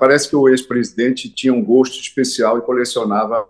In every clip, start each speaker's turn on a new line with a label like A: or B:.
A: Parece que o ex-presidente tinha um gosto especial e colecionava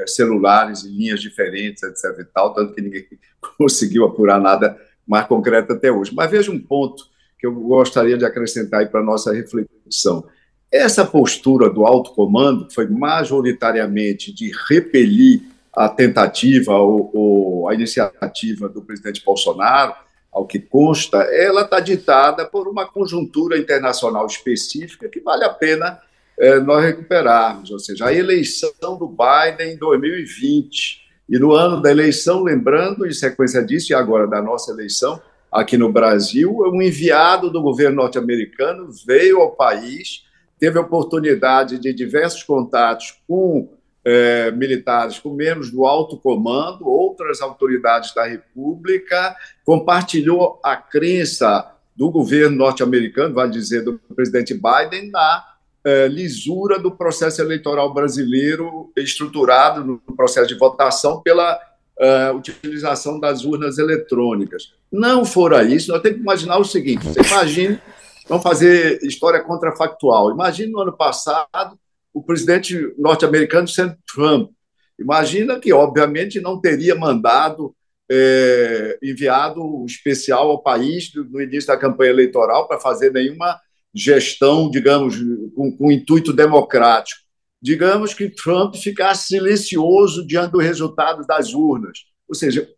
A: eh, celulares e linhas diferentes, etc. E tal, tanto que ninguém conseguiu apurar nada mais concreto até hoje. Mas veja um ponto que eu gostaria de acrescentar aí para a nossa reflexão. Essa postura do alto comando que foi majoritariamente de repelir a tentativa ou, ou a iniciativa do presidente Bolsonaro ao que consta, ela está ditada por uma conjuntura internacional específica que vale a pena é, nós recuperarmos, ou seja, a eleição do Biden em 2020. E no ano da eleição, lembrando, em sequência disso, e agora da nossa eleição aqui no Brasil, um enviado do governo norte-americano veio ao país, teve a oportunidade de diversos contatos com é, militares com membros do alto comando, outras autoridades da República, compartilhou a crença do governo norte-americano, vai dizer, do presidente Biden, na é, lisura do processo eleitoral brasileiro estruturado no processo de votação pela é, utilização das urnas eletrônicas. Não fora isso, nós temos que imaginar o seguinte: você imagina, vamos fazer história contrafactual. Imagina no ano passado o presidente norte-americano sendo Trump. Imagina que, obviamente, não teria mandado, é, enviado um especial ao país no início da campanha eleitoral para fazer nenhuma gestão, digamos, com, com intuito democrático. Digamos que Trump ficasse silencioso diante do resultado das urnas. Ou seja,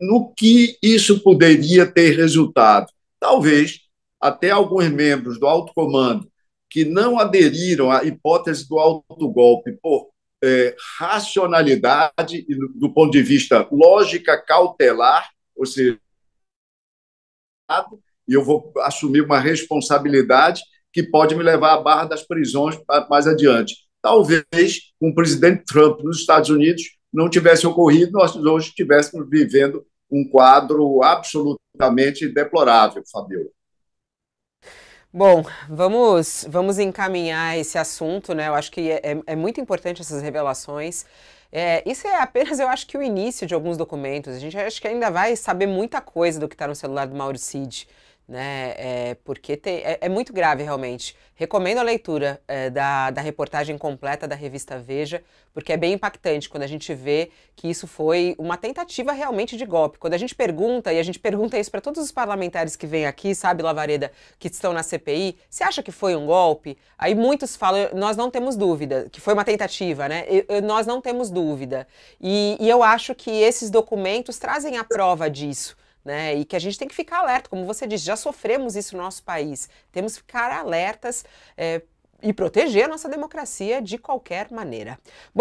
A: no que isso poderia ter resultado? Talvez até alguns membros do alto comando que não aderiram à hipótese do autogolpe por é, racionalidade do, do ponto de vista lógica cautelar, ou seja, e eu vou assumir uma responsabilidade que pode me levar à barra das prisões mais adiante. Talvez com o presidente Trump nos Estados Unidos não tivesse ocorrido, nós hoje estivéssemos vivendo um quadro absolutamente deplorável, Fabiola.
B: Bom, vamos, vamos encaminhar esse assunto, né? Eu acho que é, é, é muito importante essas revelações. É, isso é apenas, eu acho que o início de alguns documentos. A gente acho que ainda vai saber muita coisa do que está no celular do Mauro Cid né? É, porque te, é, é, muito grave realmente. Recomendo a leitura é, da, da reportagem completa da revista Veja, porque é bem impactante quando a gente vê que isso foi uma tentativa realmente de golpe. Quando a gente pergunta, e a gente pergunta isso para todos os parlamentares que vêm aqui, sabe, Lavareda, que estão na CPI, você acha que foi um golpe? Aí muitos falam, nós não temos dúvida, que foi uma tentativa, né? Eu, eu, nós não temos dúvida. E, e eu acho que esses documentos trazem a prova disso né? E que a gente tem que ficar alerta, como você disse, já sofremos isso no nosso país. Temos que ficar alertas é, e proteger a nossa democracia de qualquer maneira. Bom,